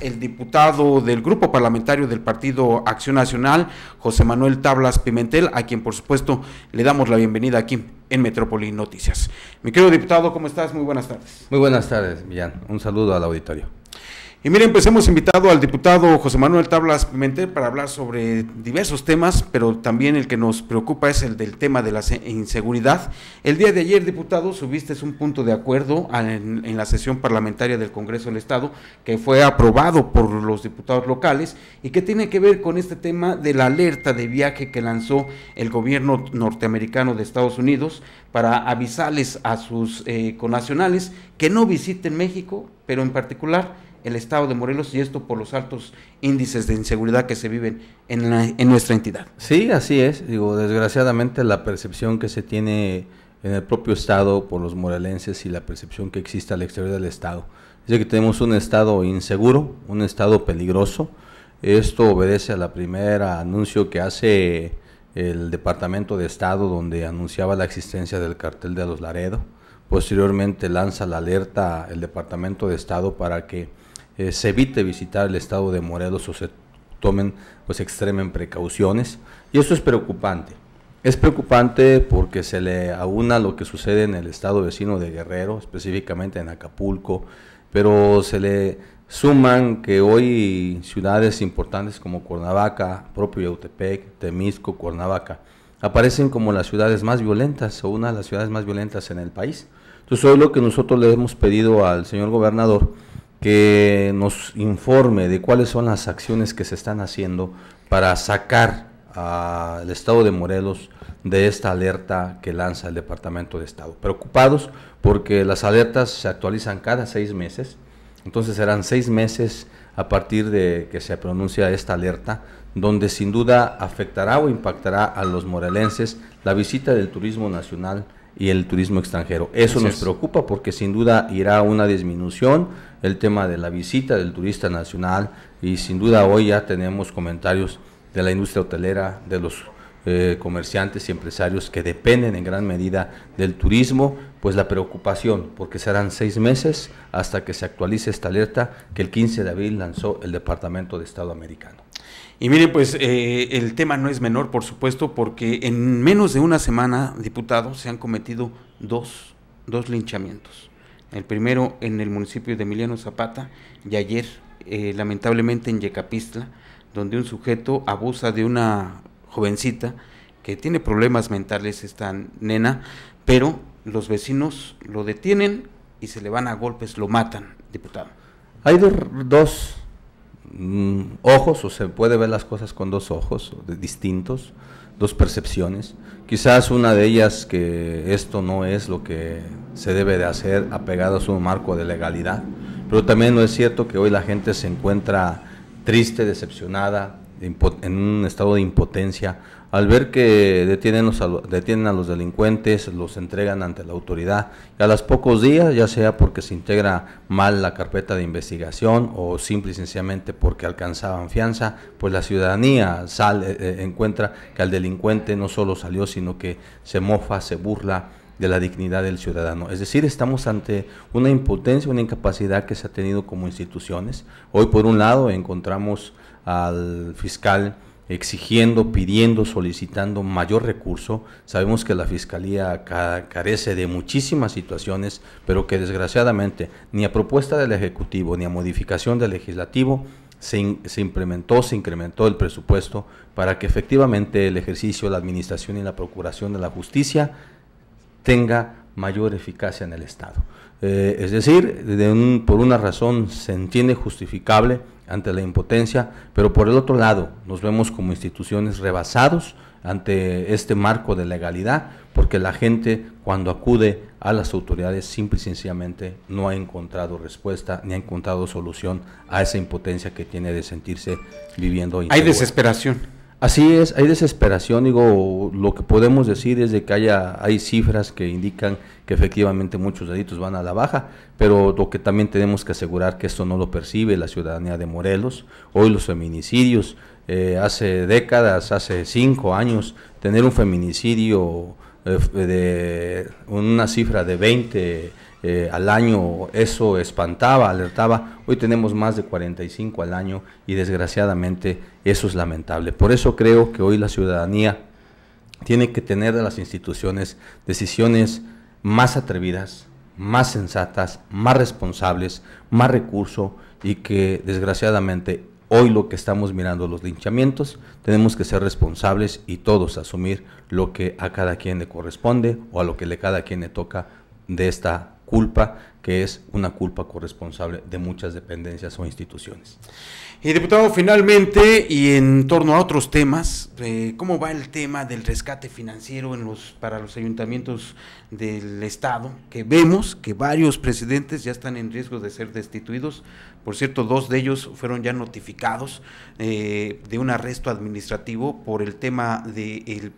el diputado del Grupo Parlamentario del Partido Acción Nacional, José Manuel Tablas Pimentel, a quien por supuesto le damos la bienvenida aquí en Metrópoli Noticias. Mi querido diputado, ¿cómo estás? Muy buenas tardes. Muy buenas tardes, Millán. Un saludo al auditorio. Y miren, pues hemos invitado al diputado José Manuel Tablas Pimentel para hablar sobre diversos temas, pero también el que nos preocupa es el del tema de la inseguridad. El día de ayer, diputado, subiste un punto de acuerdo en, la sesión parlamentaria del Congreso del Estado que fue aprobado por los diputados locales y que tiene que ver con este tema de la alerta de viaje que lanzó el gobierno norteamericano de Estados Unidos para avisarles a sus eh, conacionales que no visiten México, pero en particular el Estado de Morelos y esto por los altos índices de inseguridad que se viven en, en nuestra entidad. Sí, así es. Digo, desgraciadamente la percepción que se tiene en el propio Estado por los morelenses y la percepción que existe al exterior del Estado. Dice que tenemos un Estado inseguro, un Estado peligroso. Esto obedece a la primera anuncio que hace el Departamento de Estado donde anunciaba la existencia del cartel de los Laredo. Posteriormente lanza la alerta el Departamento de Estado para que eh, se evite visitar el estado de Morelos o se tomen, pues extremen precauciones. Y eso es preocupante. Es preocupante porque se le aúna lo que sucede en el estado vecino de Guerrero, específicamente en Acapulco, pero se le suman que hoy ciudades importantes como Cuernavaca, propio Yautepec, Temisco, Cuernavaca, aparecen como las ciudades más violentas o una de las ciudades más violentas en el país. Entonces hoy lo que nosotros le hemos pedido al señor gobernador que nos informe de cuáles son las acciones que se están haciendo para sacar al Estado de Morelos de esta alerta que lanza el Departamento de Estado. Preocupados porque las alertas se actualizan cada seis meses, entonces serán seis meses a partir de que se pronuncia esta alerta, donde sin duda afectará o impactará a los morelenses la visita del turismo nacional y el turismo extranjero. Eso nos preocupa porque sin duda irá una disminución el tema de la visita del turista nacional y sin duda hoy ya tenemos comentarios de la industria hotelera, de los eh, comerciantes y empresarios que dependen en gran medida del turismo, pues la preocupación, porque serán seis meses hasta que se actualice esta alerta que el 15 de abril lanzó el Departamento de Estado americano. Y miren, pues eh, el tema no es menor, por supuesto, porque en menos de una semana, diputados, se han cometido dos, linchamientos. El primero en el municipio de Emiliano Zapata y ayer, eh, lamentablemente, en Yecapistla, donde un sujeto abusa de una jovencita que tiene problemas mentales esta nena, pero los vecinos lo detienen y se le van a golpes, lo matan, diputado. Hay dos, mm, ojos, o se puede ver las cosas con dos ojos distintos, dos percepciones. Quizás una de ellas que esto no es lo que se debe de hacer apegado a su marco de legalidad, pero también no es cierto que hoy la gente se encuentra triste, decepcionada, en un estado de impotencia al ver que detienen, los, detienen a los delincuentes, los entregan ante la autoridad y a los pocos días, ya sea porque se integra mal la carpeta de investigación o simple y sencillamente porque alcanzaban fianza, pues la ciudadanía sale, eh, eh, encuentra que al delincuente no solo salió, sino que se mofa, se burla, de la dignidad del ciudadano. Es decir, estamos ante una impotencia, una incapacidad que se ha tenido como instituciones. Hoy, por un lado, encontramos al fiscal exigiendo, pidiendo, solicitando mayor recurso. Sabemos que la Fiscalía carece de muchísimas situaciones, pero que desgraciadamente ni a propuesta del Ejecutivo ni a modificación del Legislativo se, se, implementó, se incrementó el presupuesto para que efectivamente el ejercicio, la administración y la procuración de la justicia tenga mayor eficacia en el Estado. Eh, es decir, por una razón se entiende justificable ante la impotencia, pero por el otro lado nos vemos como instituciones rebasados ante este marco de legalidad, porque la gente cuando acude a las autoridades simple y sencillamente no ha encontrado respuesta ni ha encontrado solución a esa impotencia que tiene de sentirse viviendo. Hay desesperación. Así es, hay desesperación, digo, lo que podemos decir es de que haya, hay cifras que indican que efectivamente muchos delitos van a la baja, pero lo que también tenemos que asegurar que esto no lo percibe la ciudadanía de Morelos. Hoy los feminicidios, eh, hace décadas, hace cinco años, tener un feminicidio eh, de una cifra de 20 eh, al año, eso espantaba, alertaba. Hoy tenemos más de 45 al año y desgraciadamente eso es lamentable. Por eso creo que hoy la ciudadanía tiene que tener de las instituciones decisiones más atrevidas, más sensatas, más responsables, más recurso y que desgraciadamente hoy lo que estamos mirando, los linchamientos, tenemos que ser responsables y todos asumir lo que a cada quien le corresponde o a lo que le cada quien le toca de esta culpa que es una culpa corresponsable de muchas dependencias o instituciones. Y diputado, finalmente, y en torno a otros temas, eh, ¿cómo va el tema del rescate financiero en los, para los ayuntamientos del Estado? Que vemos que varios presidentes ya están en riesgo de ser destituidos. Por cierto, dos de ellos fueron ya notificados eh, de un arresto administrativo por el tema del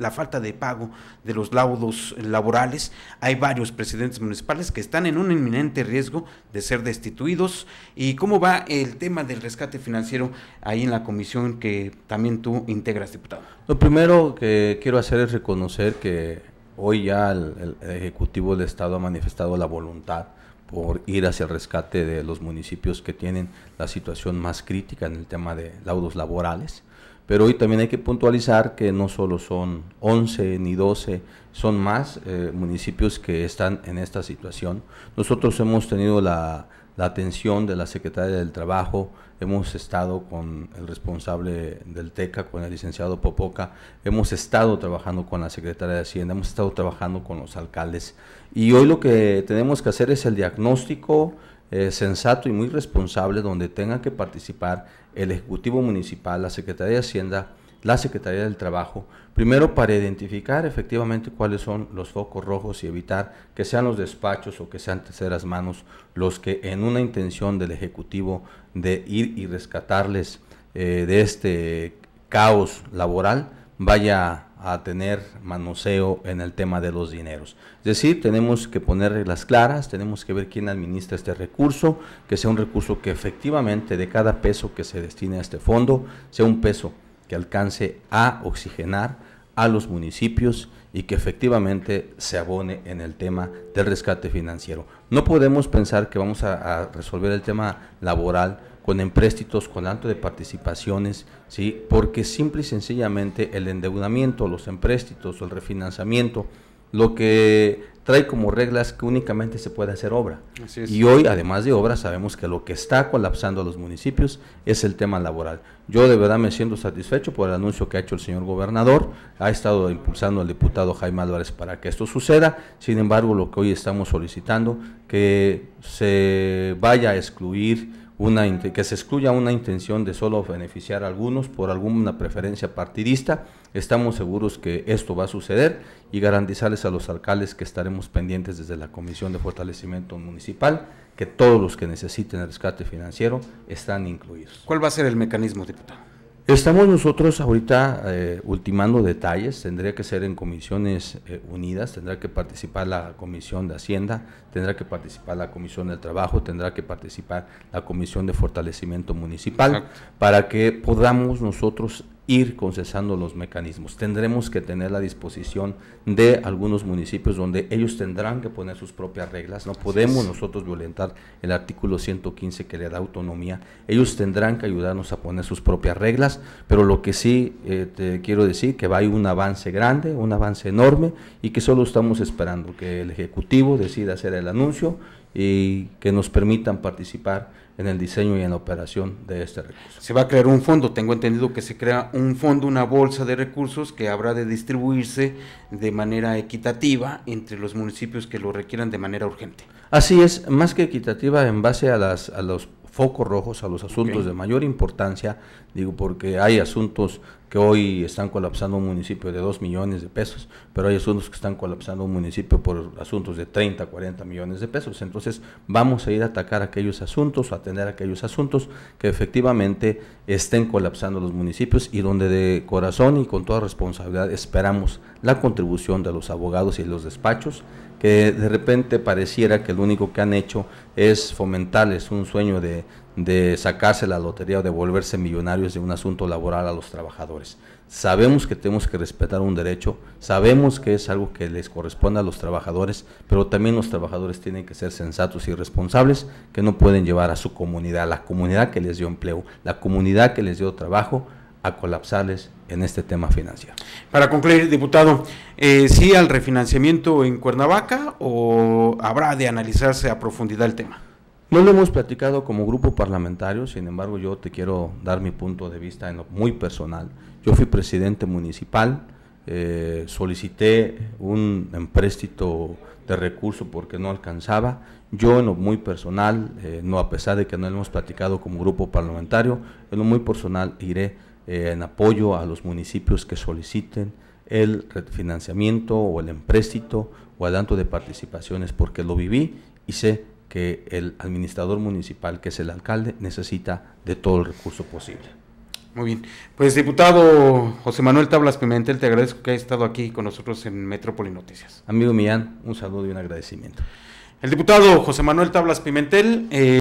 la falta de pago de los laudos laborales. Hay varios presidentes municipales que están en un inminente riesgo de ser destituidos. ¿Y cómo va el tema del rescate financiero ahí en la comisión que también tú integras, diputado? Lo primero que quiero hacer es reconocer que hoy ya el, Ejecutivo del Estado ha manifestado la voluntad por ir hacia el rescate de los municipios que tienen la situación más crítica en el tema de laudos laborales. Pero hoy también hay que puntualizar que no solo son 11 ni 12, son más eh, municipios que están en esta situación. Nosotros hemos tenido la, la atención de la Secretaría del Trabajo, hemos estado con el responsable del TECA, con el licenciado Popoca, hemos estado trabajando con la Secretaría de Hacienda, hemos estado trabajando con los alcaldes y hoy lo que tenemos que hacer es el diagnóstico, eh, sensato y muy responsable donde tenga que participar el Ejecutivo Municipal, la Secretaría de Hacienda, la Secretaría del Trabajo, primero para identificar efectivamente cuáles son los focos rojos y evitar que sean los despachos o que sean terceras manos los que en una intención del Ejecutivo de ir y rescatarles eh, de este caos laboral vaya a tener manoseo en el tema de los dineros. Es decir, tenemos que poner reglas claras, tenemos que ver quién administra este recurso, que sea un recurso que efectivamente de cada peso que se destine a este fondo, sea un peso que alcance a oxigenar a los municipios y que efectivamente se abone en el tema del rescate financiero. No podemos pensar que vamos a, a resolver el tema laboral con empréstitos, con alto de participaciones, ¿sí? porque simple y sencillamente el endeudamiento, los empréstitos el refinanciamiento, lo que trae como reglas que únicamente se puede hacer obra. Y hoy, además de obra, sabemos que lo que está colapsando a los municipios es el tema laboral. Yo de verdad me siento satisfecho por el anuncio que ha hecho el señor gobernador, ha estado impulsando al diputado Jaime Álvarez para que esto suceda, sin embargo, lo que hoy estamos solicitando, que se vaya a excluir una, que se excluya una intención de solo beneficiar a algunos por alguna preferencia partidista. Estamos seguros que esto va a suceder y garantizarles a los alcaldes que estaremos pendientes desde la Comisión de Fortalecimiento Municipal que todos los que necesiten el rescate financiero están incluidos. ¿Cuál va a ser el mecanismo, diputado? Estamos nosotros ahorita eh, ultimando detalles, tendría que ser en comisiones eh, unidas, tendrá que participar la Comisión de Hacienda, tendrá que participar la Comisión del Trabajo, tendrá que participar la Comisión de Fortalecimiento Municipal, para que podamos nosotros ir concesando los mecanismos. Tendremos que tener la disposición de algunos municipios donde ellos tendrán que poner sus propias reglas. No podemos nosotros violentar el artículo 115 que le da autonomía. Ellos tendrán que ayudarnos a poner sus propias reglas, pero lo que sí eh, quiero decir que va a un avance grande, un avance enorme y que solo estamos esperando que el Ejecutivo decida hacer el anuncio y que nos permitan participar en el diseño y en la operación de este recurso. Se va a crear un fondo, tengo entendido que se crea un fondo, una bolsa de recursos que habrá de distribuirse de manera equitativa entre los municipios que lo requieran de manera urgente. Así es, más que equitativa en base a, las, los focos rojos, a los asuntos de mayor importancia, digo porque hay asuntos que hoy están colapsando un municipio de 2 millones de pesos, pero hay asuntos que están colapsando un municipio por asuntos de 30, 40 millones de pesos. Entonces vamos a ir a atacar aquellos asuntos, a atender aquellos asuntos que efectivamente estén colapsando los municipios y donde de corazón y con toda responsabilidad esperamos la contribución de los abogados y los despachos que de repente pareciera que lo único que han hecho es fomentarles un sueño de, de sacarse la lotería o de volverse millonarios de un asunto laboral a los trabajadores. Sabemos que tenemos que respetar un derecho, sabemos que es algo que les corresponde a los trabajadores, pero también los trabajadores tienen que ser sensatos y responsables, que no pueden llevar a su comunidad, la comunidad que les dio empleo, la comunidad que les dio trabajo, a colapsarles en este tema financiero. Para concluir, diputado, eh, ¿sí al refinanciamiento en Cuernavaca o habrá de analizarse a profundidad el tema? No lo hemos platicado como grupo parlamentario, sin embargo yo te quiero dar mi punto de vista en lo muy personal. Yo fui presidente municipal, eh, solicité un empréstito de recurso porque no alcanzaba. Yo en lo muy personal, eh, no a pesar de que no lo hemos platicado como grupo parlamentario, en lo muy personal iré eh, en apoyo a los municipios que soliciten el refinanciamiento o el empréstito o adelanto de participaciones porque lo viví y sé que el administrador municipal, que es el alcalde, necesita de todo el recurso posible. Muy bien. Pues diputado José Manuel Tablas Pimentel, te agradezco que hayas estado aquí con nosotros en Metrópoli Noticias. Amigo Millán, un saludo y un agradecimiento. El diputado José Manuel Tablas Pimentel. Eh,